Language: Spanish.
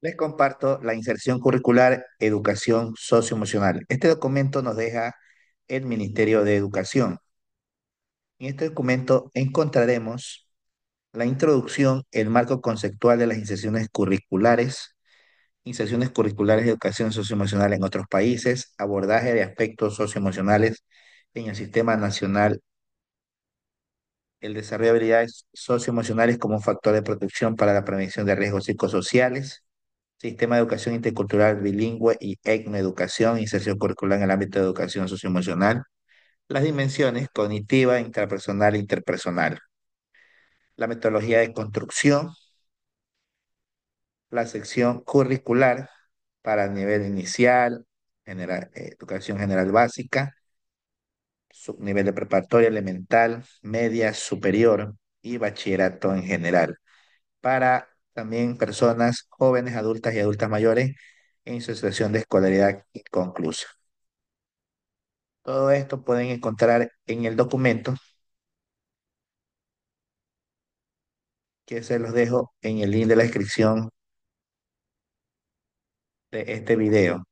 Les comparto la inserción curricular Educación Socioemocional. Este documento nos deja el Ministerio de Educación. En este documento encontraremos la introducción, el marco conceptual de las inserciones curriculares, inserciones curriculares de educación socioemocional en otros países, abordaje de aspectos socioemocionales en el sistema nacional, el desarrollo de habilidades socioemocionales como factor de protección para la prevención de riesgos psicosociales, Sistema de Educación Intercultural Bilingüe y Etnoeducación, Inserción Curricular en el ámbito de educación socioemocional, las dimensiones cognitiva, intrapersonal e interpersonal, la metodología de construcción, la sección curricular para nivel inicial, eh, educación general básica, subnivel de preparatoria elemental, media superior y bachillerato en general para también personas jóvenes, adultas y adultas mayores en su situación de escolaridad inconclusa. Todo esto pueden encontrar en el documento que se los dejo en el link de la descripción de este video.